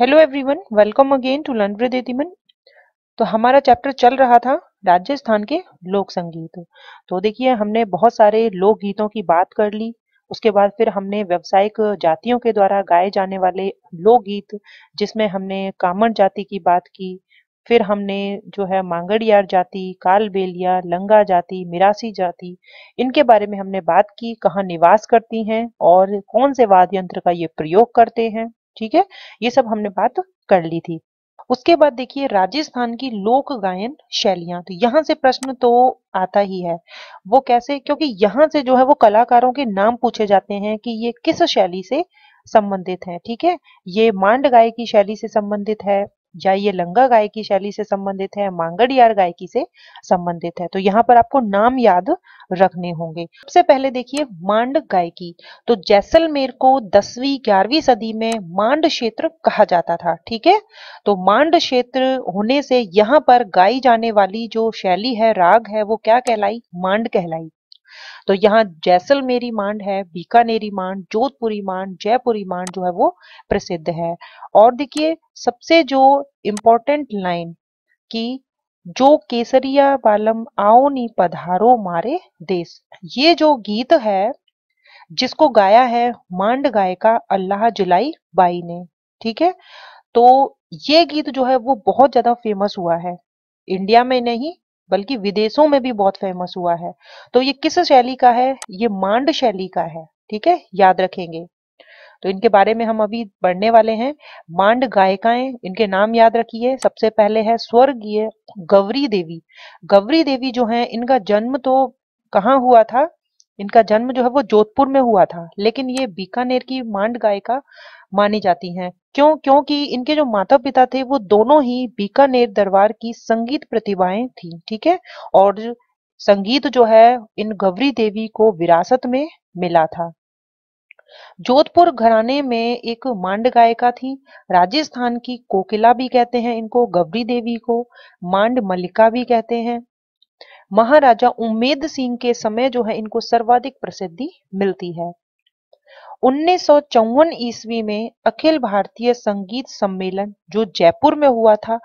hello everyone welcome again to learn with तो हमारा chapter चल रहा था राजस्थान के लोक संगीत तो देखिए हमने बहुत सारे लोक गीतों की बात कर ली उसके बाद फिर हमने व्यवसायिक जातियों के द्वारा गाए जाने वाले लोक गीत जिसमें हमने कामड़ जाति की बात की फिर हमने जो है मांगड़ियार जाति कालबेलिया लंगा जाति मिरासी जाति इनके बारे में हमने बात की कहाँ निवास करती हैं और कौन से वाद्य यंत्र का ये प्रयोग करते हैं ठीक है ये सब हमने बात कर ली थी उसके बाद देखिए राजस्थान की लोक गायन शैलियां तो यहाँ से प्रश्न तो आता ही है वो कैसे क्योंकि यहां से जो है वो कलाकारों के नाम पूछे जाते हैं कि ये किस शैली से संबंधित है ठीक है ये मांड गाय की शैली से संबंधित है या ये लंगा गायकी शैली से संबंधित है मांगड़ियार गायकी से संबंधित है तो यहाँ पर आपको नाम याद रखने होंगे सबसे पहले देखिए मांड गायकी तो जैसलमेर को दसवीं ग्यारहवीं सदी में मांड क्षेत्र कहा जाता था ठीक है तो मांड क्षेत्र होने से यहाँ पर गाई जाने वाली जो शैली है राग है वो क्या कहलाई मांड कहलाई तो यहाँ जैसलमेरी मांड है बीकानेरी मांड जोधपुरी मांड जयपुरी मांड जो है वो प्रसिद्ध है और देखिए सबसे जो इम्पोर्टेंट लाइन की जो केसरिया बालम आओ नी पधारो मारे देश ये जो गीत है जिसको गाया है मांड गायिका अल्लाह जुलाई बाई ने ठीक है तो ये गीत जो है वो बहुत ज्यादा फेमस हुआ है इंडिया में नहीं बल्कि विदेशों में भी बहुत फेमस हुआ है तो ये किस शैली का है ये मांड शैली का है ठीक है याद रखेंगे तो इनके बारे में हम अभी पढ़ने वाले हैं मांड गायिकाएं इनके नाम याद रखिए सबसे पहले है स्वर्गीय गौरी देवी गौरी देवी जो है इनका जन्म तो कहाँ हुआ था इनका जन्म जो है वो जोधपुर में हुआ था लेकिन ये बीकानेर की मांड गायिका मानी जाती हैं क्यों क्योंकि इनके जो माता पिता थे वो दोनों ही बीकानेर दरबार की संगीत प्रतिभाएं थी ठीक है और संगीत जो है इन गवरी देवी को विरासत में मिला था जोधपुर घराने में एक मांड गायिका थी राजस्थान की कोकिला भी कहते हैं इनको गवरी देवी को मांड मल्लिका भी कहते हैं महाराजा उमेद सिंह के समय जो है इनको सर्वाधिक प्रसिद्धि मिलती है उन्नीस ईस्वी में अखिल भारतीय संगीत सम्मेलन जो जयपुर में हुआ था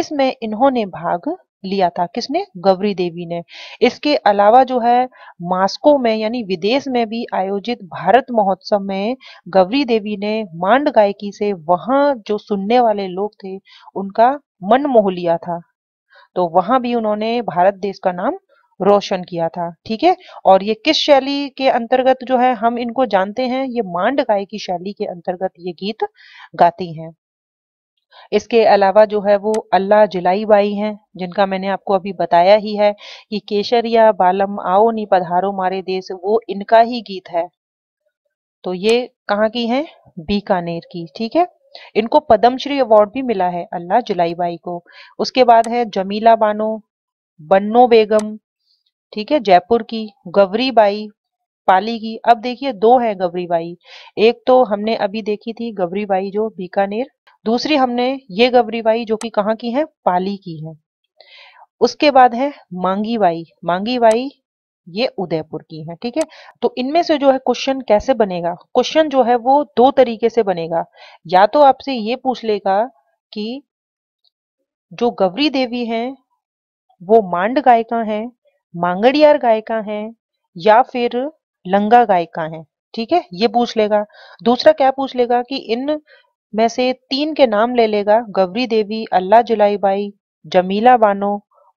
इसमें इन्होंने भाग लिया था किसने गौरी देवी ने इसके अलावा जो है मास्को में यानी विदेश में भी आयोजित भारत महोत्सव में गौरी देवी ने मांड गायकी से वहां जो सुनने वाले लोग थे उनका मन मोह लिया था तो वहां भी उन्होंने भारत देश का नाम रोशन किया था ठीक है और ये किस शैली के अंतर्गत जो है हम इनको जानते हैं ये मांड गाय की शैली के अंतर्गत ये गीत गाती हैं इसके अलावा जो है वो अल्लाह जिलाई बाई हैं जिनका मैंने आपको अभी बताया ही है कि केशरिया बालम आओ नी पधारो मारे देश वो इनका ही गीत है तो ये कहाँ की है बीकानेर की ठीक है इनको पद्मश्री अवार्ड भी मिला है अल्लाह जुलाई बाई को उसके बाद है जमीला बानो बन्नो बेगम ठीक है जयपुर की गवरी बाई पाली की अब देखिए दो है गवरी बाई एक तो हमने अभी देखी थी गवरी बाई जो बीकानेर दूसरी हमने ये गवरी बाई जो कि कहाँ की है पाली की है उसके बाद है मांगी बाई मांगी बाई ये उदयपुर की है ठीक है तो इनमें से जो है क्वेश्चन कैसे बनेगा क्वेश्चन जो है वो दो तरीके से बनेगा या तो आपसे ये पूछ लेगा कि जो गवरी देवी हैं वो मांड गायिका हैं मांगड़ियार गायिका है या फिर लंगा गायिका है ठीक है ये पूछ लेगा दूसरा क्या पूछ लेगा कि इन में से तीन के नाम ले लेगा गवरी देवी अल्लाह जुलाई बाई जमीला बानो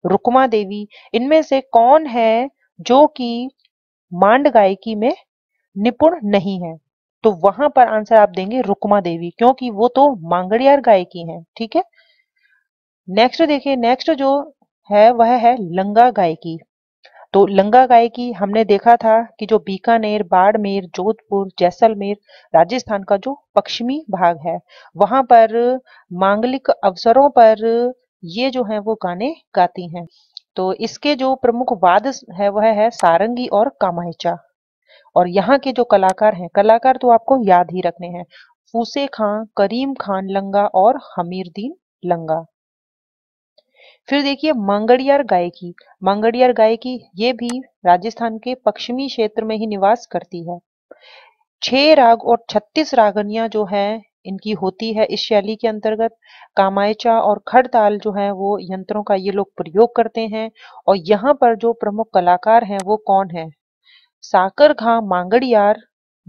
रुकमा देवी इनमें से कौन है जो कि मांड गायकी में निपुण नहीं है तो वहां पर आंसर आप देंगे रुकमा देवी क्योंकि वो तो मांगड़ियार गायकी है ठीक है नेक्स्ट देखिए नेक्स्ट जो है वह है लंगा गायकी तो लंगा गाय की हमने देखा था कि जो बीकानेर बाड़मेर जोधपुर जैसलमेर राजस्थान का जो पश्चिमी भाग है वहां पर मांगलिक अवसरों पर ये जो है वो गाने गाती हैं तो इसके जो प्रमुख वाद है वह है सारंगी और कामायचा और यहाँ के जो कलाकार हैं कलाकार तो आपको याद ही रखने हैं फूसे खां करीम खान लंगा और हमीरदीन लंगा फिर देखिए मांगड़ियार गायकी मांगड़ियार गायकी ये भी राजस्थान के पश्चिमी क्षेत्र में ही निवास करती है छह राग और छत्तीस रागनिया जो है इनकी होती है इस शैली के अंतर्गत कामायचा और खड़ताल जो है वो यंत्रों का ये लोग प्रयोग करते हैं और यहाँ पर जो प्रमुख कलाकार हैं वो कौन है साकर खां मांगड़ियार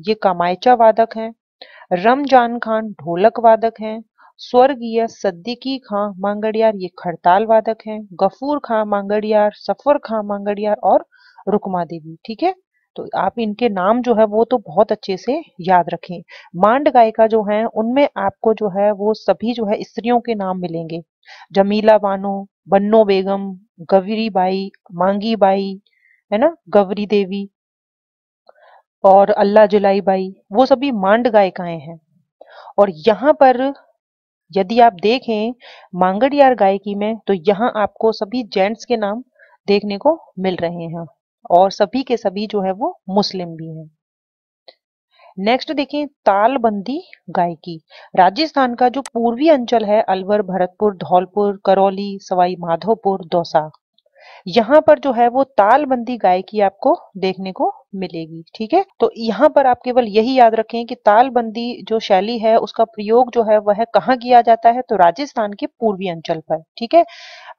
ये कामायचा वादक हैं रमजान खान ढोलक वादक हैं स्वर्गीय सद्दीकी खां मांगड़ियार ये खड़ताल वादक हैं गफूर खां मांगड़ियार सफर खां मांगड़ियार और रुकमा देवी ठीक है तो आप इनके नाम जो है वो तो बहुत अच्छे से याद रखें मांड गायिका जो है उनमें आपको जो है वो सभी जो है स्त्रियों के नाम मिलेंगे जमीला बानो बन्नो बेगम गवरी बाई मांगी बाई है ना गवरी देवी और अल्लाह जुलाई बाई वो सभी मांड गायिकाएं हैं और यहाँ पर यदि आप देखें मांगड़ियार गायकी में तो यहाँ आपको सभी जेंट्स के नाम देखने को मिल रहे हैं और सभी के सभी जो है वो मुस्लिम भी हैं नेक्स्ट देखें तालबंदी गायकी राजस्थान का जो पूर्वी अंचल है अलवर भरतपुर धौलपुर करौली सवाई माधोपुर दौसा यहाँ पर जो है वो तालबंदी गायकी आपको देखने को मिलेगी ठीक है तो यहाँ पर आप केवल यही याद रखें कि तालबंदी जो शैली है उसका प्रयोग जो है वह कहाँ किया जाता है तो राजस्थान के पूर्वी अंचल पर ठीक है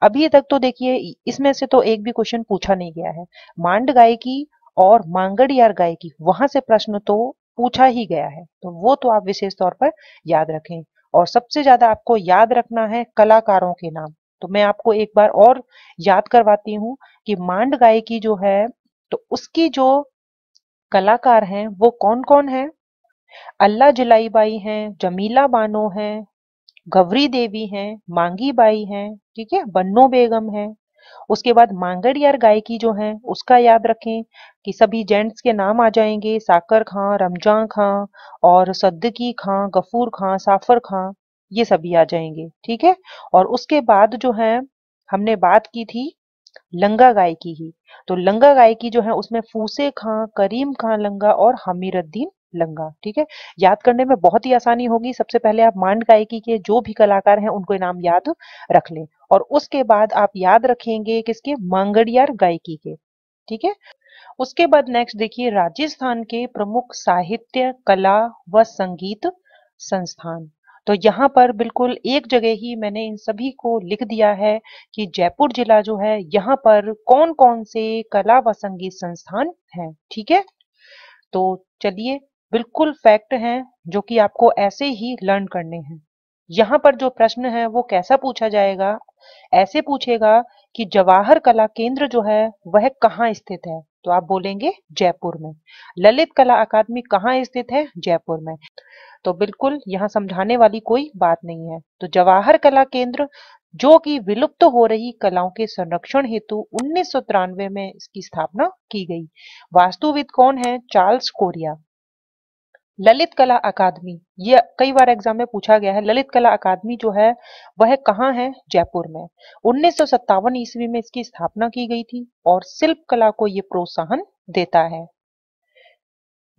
अभी तक तो देखिए इसमें से तो एक भी क्वेश्चन पूछा नहीं गया है मांड गायकी और मांगड़ियार गायकी वहां से प्रश्न तो पूछा ही गया है तो वो तो आप विशेष तौर पर याद रखें और सबसे ज्यादा आपको याद रखना है कलाकारों के नाम तो मैं आपको एक बार और याद करवाती हूँ कि मांड गायकी जो है तो उसकी जो कलाकार हैं वो कौन कौन हैं अल्लाह जुलाई बाई हैं जमीला बानो हैं गवरी देवी हैं मांगी बाई हैं ठीक है बन्नो बेगम हैं उसके बाद मांगड़ियार गायकी जो है उसका याद रखें कि सभी जेंट्स के नाम आ जाएंगे साकर खां रमजान खां और सद्दकी खां गफूर खां साफर खां ये सभी आ जाएंगे ठीक है और उसके बाद जो है हमने बात की थी लंगा गायकी ही तो लंगा गायकी जो है उसमें फूसे खां करीम खां लंगा और हमीरुद्दीन लंगा ठीक है याद करने में बहुत ही आसानी होगी सबसे पहले आप मांड गायकी के जो भी कलाकार हैं उनको नाम याद रख लें और उसके बाद आप याद रखेंगे किसके मांगड़ियार गायकी के ठीक है उसके बाद नेक्स्ट देखिए राजस्थान के प्रमुख साहित्य कला व संगीत संस्थान तो यहाँ पर बिल्कुल एक जगह ही मैंने इन सभी को लिख दिया है कि जयपुर जिला जो है यहाँ पर कौन कौन से कला व संगीत संस्थान हैं ठीक है तो चलिए बिल्कुल फैक्ट हैं जो कि आपको ऐसे ही लर्न करने हैं यहाँ पर जो प्रश्न है वो कैसा पूछा जाएगा ऐसे पूछेगा कि जवाहर कला केंद्र जो है वह कहाँ स्थित है तो आप बोलेंगे जयपुर में ललित कला अकादमी कहाँ स्थित है जयपुर में तो बिल्कुल यहाँ समझाने वाली कोई बात नहीं है तो जवाहर कला केंद्र जो कि विलुप्त तो हो रही कलाओं के संरक्षण हेतु उन्नीस में इसकी स्थापना की गई वास्तुविद कौन है चार्ल्स कोरिया ललित कला अकादमी ये कई बार एग्जाम में पूछा गया है ललित कला अकादमी जो है वह कहाँ है जयपुर में उन्नीस ईस्वी में इसकी स्थापना की गई थी और शिल्प कला को ये प्रोत्साहन देता है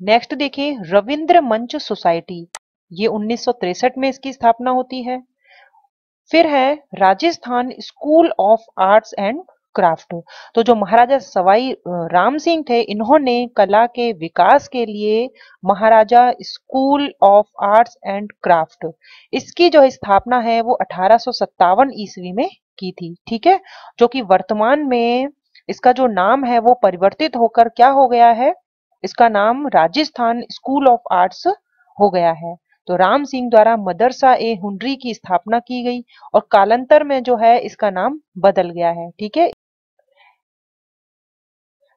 नेक्स्ट देखिए रविंद्र मंच सोसाइटी ये 1963 में इसकी स्थापना होती है फिर है Rajasthan school of arts and craft तो जो महाराजा सवाई राम सिंह थे इन्होंने कला के विकास के लिए Maharaja school of arts and craft इसकी जो स्थापना है वो अठारह ईस्वी में की थी ठीक है जो कि वर्तमान में इसका जो नाम है वो परिवर्तित होकर क्या हो गया है इसका नाम राजस्थान स्कूल ऑफ आर्ट्स हो गया है तो राम सिंह द्वारा मदरसा ए हुनरी की स्थापना की गई और कालंतर में जो है इसका नाम बदल गया है ठीक है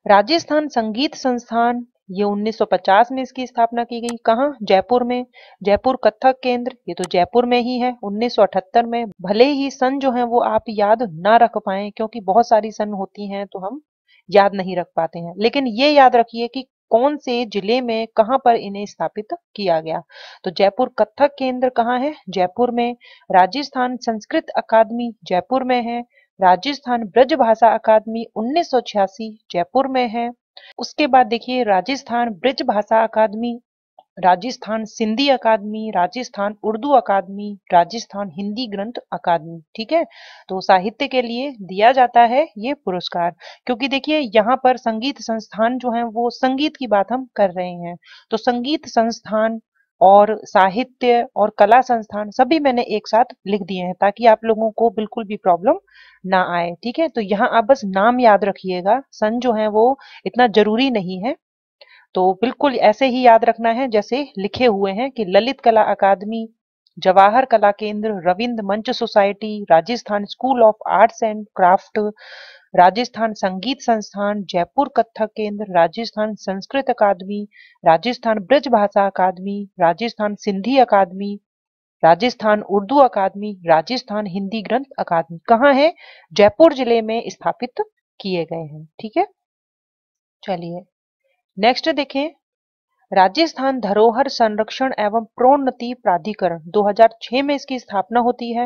राजस्थान संगीत संस्थान ये 1950 में इसकी स्थापना की गई कहा जयपुर में जयपुर कथक केंद्र ये तो जयपुर में ही है 1978 में भले ही सन जो है वो आप याद ना रख पाए क्योंकि बहुत सारी सन होती हैं तो हम याद नहीं रख पाते हैं लेकिन ये याद रखिए कि कौन से जिले में कहां पर इन्हें स्थापित किया गया तो जयपुर कथक केंद्र कहाँ है जयपुर में राजस्थान संस्कृत अकादमी जयपुर में है राजस्थान ब्रज भाषा अकादमी उन्नीस जयपुर में है उसके बाद देखिए राजस्थान ब्रज भाषा अकादमी राजस्थान सिंधी अकादमी राजस्थान उर्दू अकादमी राजस्थान हिंदी ग्रंथ अकादमी ठीक है तो साहित्य के लिए दिया जाता है ये पुरस्कार क्योंकि देखिए यहाँ पर संगीत संस्थान जो है वो संगीत की बात हम कर रहे हैं तो संगीत संस्थान और साहित्य और कला संस्थान सभी मैंने एक साथ लिख दिए हैं ताकि आप लोगों को बिल्कुल भी प्रॉब्लम ना आए ठीक है तो यहाँ आप बस नाम याद रखिएगा सन जो है वो इतना जरूरी नहीं है तो बिल्कुल ऐसे ही याद रखना है जैसे लिखे हुए हैं कि ललित कला अकादमी जवाहर कला केंद्र Ravindra Manch society Rajasthan school of arts and craft Rajasthan Sangeet Sansthan Jaipur Kathak केंद्र राजस्थान संस्कृत अकादमी राजस्थान ब्रज भाषा अकादमी राजस्थान सिंधी अकादमी राजस्थान उर्दू अकादमी राजस्थान हिंदी ग्रंथ अकादमी कहाँ है जयपुर जिले में स्थापित किए गए हैं ठीक है चलिए नेक्स्ट देखें राजस्थान धरोहर संरक्षण एवं प्रोन्नति प्राधिकरण 2006 में इसकी स्थापना होती है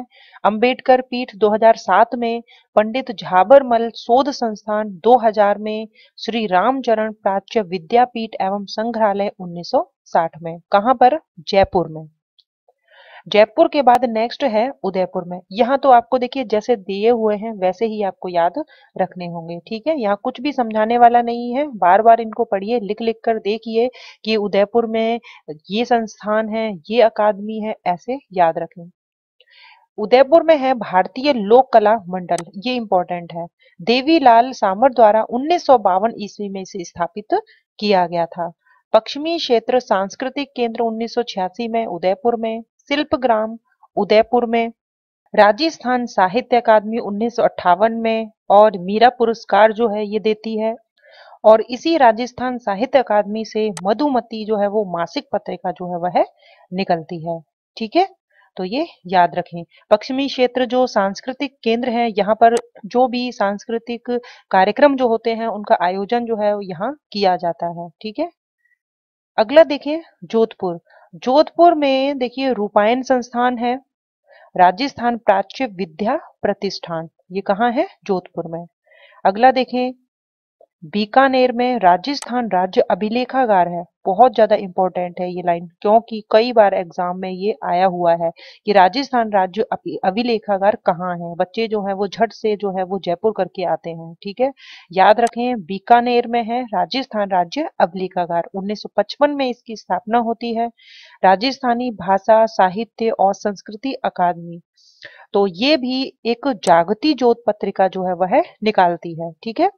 अंबेडकर पीठ 2007 में पंडित झाबरमल शोध संस्थान 2000 में श्री रामचरण प्राच्य विद्यापीठ एवं संग्रहालय 1960 में कहां पर जयपुर में जयपुर के बाद नेक्स्ट है उदयपुर में यहाँ तो आपको देखिए जैसे दिए हुए हैं वैसे ही आपको याद रखने होंगे ठीक है यहाँ कुछ भी समझाने वाला नहीं है बार बार इनको पढ़िए लिख लिख कर देखिए कि उदयपुर में ये संस्थान है ये अकादमी है ऐसे याद रखें उदयपुर में है भारतीय लोक कला मंडल ये इंपॉर्टेंट है देवीलाल सामर द्वारा उन्नीस ईस्वी में इसे स्थापित किया गया था पश्चिमी क्षेत्र सांस्कृतिक केंद्र उन्नीस में उदयपुर में शिल्पग्राम उदयपुर में राजस्थान साहित्य अकादमी उन्नीस में और मीरा पुरस्कार जो है ये देती है और इसी राजस्थान साहित्य अकादमी से मधुमती जो है वो मासिक पत्रिका जो है वह निकलती है ठीक है तो ये याद रखें पश्चिमी क्षेत्र जो सांस्कृतिक केंद्र है यहाँ पर जो भी सांस्कृतिक कार्यक्रम जो होते हैं उनका आयोजन जो है यहाँ किया जाता है ठीक है अगला देखें जोधपुर जोधपुर में देखिए रूपायन संस्थान है राजस्थान प्राच्य विद्या प्रतिष्ठान ये कहाँ है जोधपुर में अगला देखें बीकानेर में राजस्थान राज्य अभिलेखागार है बहुत ज्यादा इंपॉर्टेंट है ये लाइन क्योंकि कई बार एग्जाम में ये आया हुआ है कि राजस्थान राज्य अभिलेखागार कहाँ है बच्चे जो है वो झट से जो है वो जयपुर करके आते हैं ठीक है याद रखें बीकानेर में है राजस्थान राज्य अभिलेखागार 1955 में इसकी स्थापना होती है राजस्थानी भाषा साहित्य और संस्कृति अकादमी तो ये भी एक जागती ज्योत पत्रिका जो है वह निकालती है ठीक है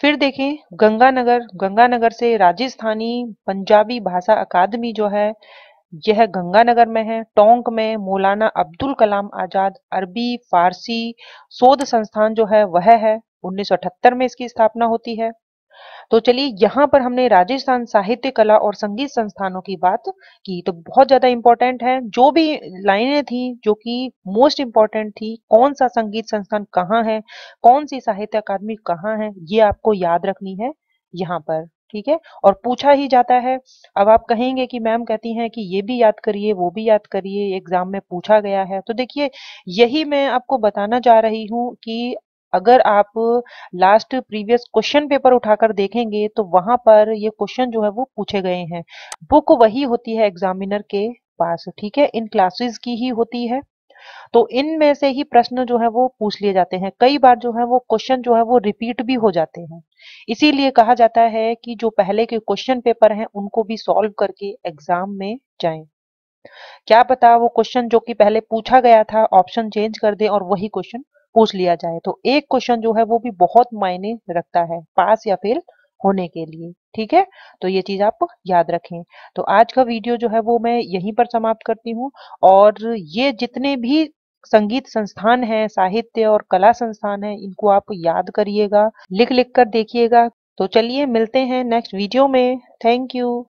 फिर देखें गंगानगर गंगानगर से राजस्थानी पंजाबी भाषा अकादमी जो है यह गंगानगर में है टोंक में मौलाना अब्दुल कलाम आजाद अरबी फारसी शोध संस्थान जो है वह है 1978 में इसकी स्थापना होती है तो चलिए यहाँ पर हमने राजस्थान साहित्य कला और संगीत संस्थानों की बात की तो बहुत ज्यादा इंपॉर्टेंट है जो भी लाइनें थी जो कि मोस्ट इंपॉर्टेंट थी कौन सा संगीत संस्थान कहाँ है कौन सी साहित्य अकादमी कहाँ है ये आपको याद रखनी है यहाँ पर ठीक है और पूछा ही जाता है अब आप कहेंगे कि मैम कहती हैं कि ये भी याद करिए वो भी याद करिए एग्जाम में पूछा गया है तो देखिए यही मैं आपको बताना चाह रही हूँ कि अगर आप लास्ट प्रीवियस क्वेश्चन पेपर उठाकर देखेंगे तो वहां पर ये क्वेश्चन जो है वो पूछे गए हैं बुक वही होती है एग्जामिनर के पास ठीक है इन क्लासेस की ही होती है तो इनमें से ही प्रश्न जो है वो पूछ लिए जाते हैं कई बार जो है वो क्वेश्चन जो है वो रिपीट भी हो जाते हैं इसीलिए कहा जाता है कि जो पहले के क्वेश्चन पेपर हैं उनको भी सॉल्व करके एग्जाम में जाएं क्या पता वो क्वेश्चन जो कि पहले पूछा गया था ऑप्शन चेंज कर दे और वही क्वेश्चन पूछ लिया जाए तो एक क्वेश्चन जो है वो भी बहुत मायने रखता है पास या फेल होने के लिए ठीक है तो ये चीज आप याद रखें तो आज का वीडियो जो है वो मैं यहीं पर समाप्त करती हूँ और ये जितने भी संगीत संस्थान है साहित्य और कला संस्थान है इनको आप याद करिएगा लिख लिख कर देखिएगा तो चलिए मिलते हैं नेक्स्ट वीडियो में थैंक यू